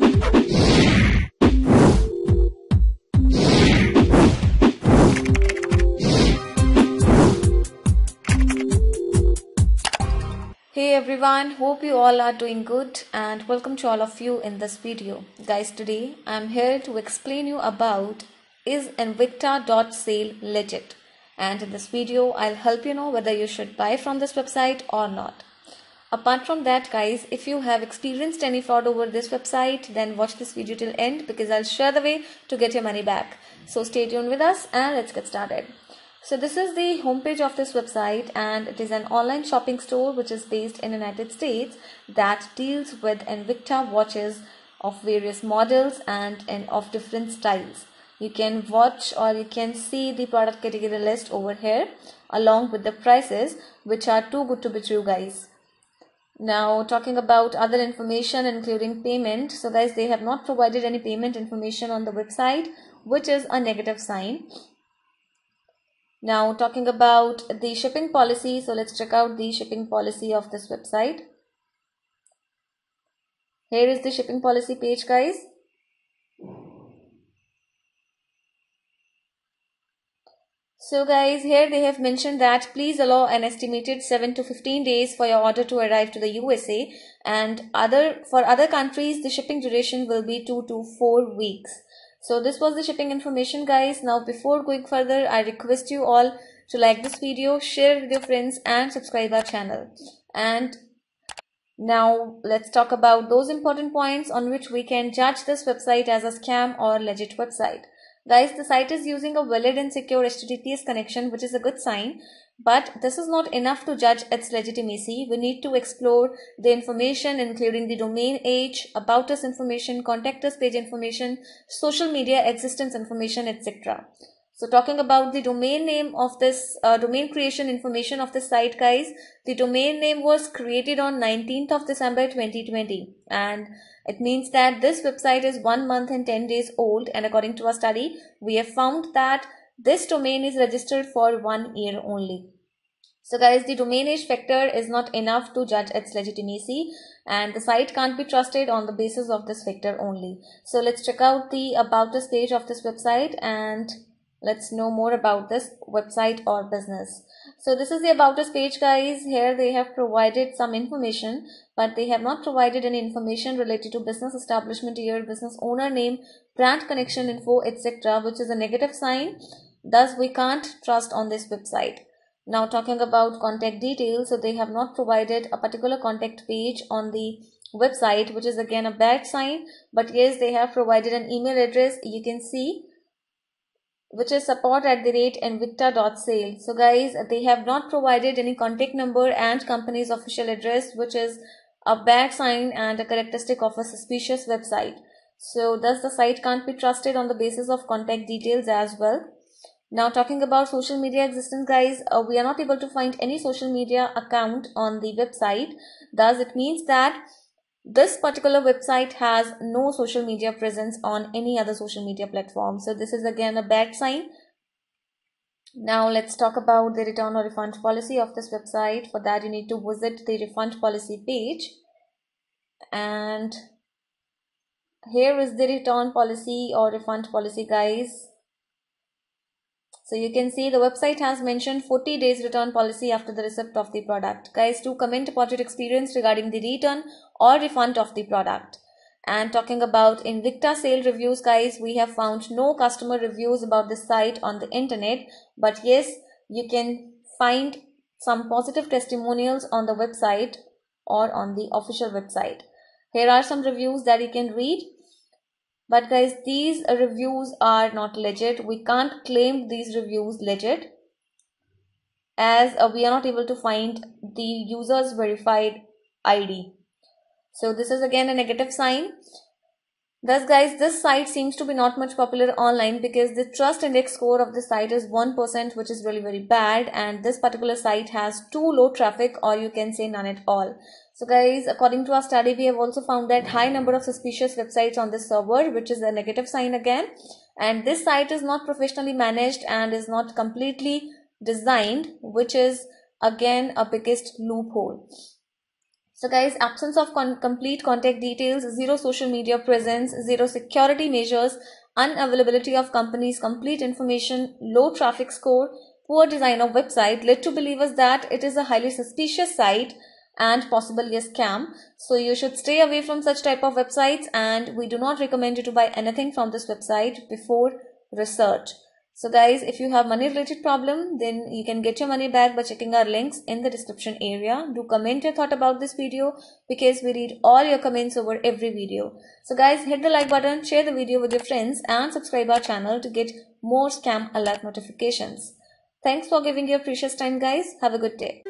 Hey everyone, hope you all are doing good and welcome to all of you in this video. Guys, today I am here to explain you about is invicta.sale legit and in this video I'll help you know whether you should buy from this website or not apart from that guys if you have experienced any fraud over this website then watch this video till end because i'll share the way to get your money back so stay tuned with us and let's get started so this is the homepage of this website and it is an online shopping store which is based in united states that deals with invicta watches of various models and, and of different styles you can watch or you can see the product category list over here along with the prices which are too good to be true guys now, talking about other information including payment. So, guys, they have not provided any payment information on the website, which is a negative sign. Now, talking about the shipping policy. So, let's check out the shipping policy of this website. Here is the shipping policy page, guys. So guys, here they have mentioned that please allow an estimated 7 to 15 days for your order to arrive to the USA and other for other countries the shipping duration will be 2 to 4 weeks. So this was the shipping information guys. Now before going further, I request you all to like this video, share with your friends and subscribe our channel. And now let's talk about those important points on which we can judge this website as a scam or legit website. Guys, the site is using a valid and secure HTTPS connection, which is a good sign. But this is not enough to judge its legitimacy. We need to explore the information, including the domain age, about us information, contact us page information, social media existence information, etc. So talking about the domain name of this uh, domain creation information of the site guys, the domain name was created on 19th of December 2020 and it means that this website is 1 month and 10 days old and according to our study, we have found that this domain is registered for one year only. So guys, the domain age factor is not enough to judge its legitimacy and the site can't be trusted on the basis of this factor only. So let's check out the about us page of this website and let's know more about this website or business so this is the about us page guys here they have provided some information but they have not provided any information related to business establishment year business owner name brand connection info etc which is a negative sign thus we can't trust on this website now talking about contact details so they have not provided a particular contact page on the website which is again a bad sign but yes they have provided an email address you can see which is support at the rate invicta.sale. So guys, they have not provided any contact number and company's official address, which is a bad sign and a characteristic of a suspicious website. So thus the site can't be trusted on the basis of contact details as well. Now talking about social media existence guys, uh, we are not able to find any social media account on the website. Thus it means that this particular website has no social media presence on any other social media platform so this is again a bad sign now let's talk about the return or refund policy of this website for that you need to visit the refund policy page and here is the return policy or refund policy guys so you can see the website has mentioned 40 days return policy after the receipt of the product. Guys, do comment about your experience regarding the return or refund of the product. And talking about Invicta sale reviews, guys, we have found no customer reviews about this site on the internet. But yes, you can find some positive testimonials on the website or on the official website. Here are some reviews that you can read. But guys, these reviews are not legit. We can't claim these reviews legit as uh, we are not able to find the user's verified ID. So this is again a negative sign Thus guys, this site seems to be not much popular online because the trust index score of the site is 1% which is really very bad and this particular site has too low traffic or you can say none at all. So guys, according to our study, we have also found that high number of suspicious websites on this server which is a negative sign again and this site is not professionally managed and is not completely designed which is again a biggest loophole. So guys, absence of con complete contact details, zero social media presence, zero security measures, unavailability of company's complete information, low traffic score, poor design of website led to believers that it is a highly suspicious site and possibly a scam. So you should stay away from such type of websites and we do not recommend you to buy anything from this website before research. So guys, if you have money related problem, then you can get your money back by checking our links in the description area. Do comment your thought about this video because we read all your comments over every video. So guys, hit the like button, share the video with your friends and subscribe our channel to get more scam alert notifications. Thanks for giving your precious time guys. Have a good day.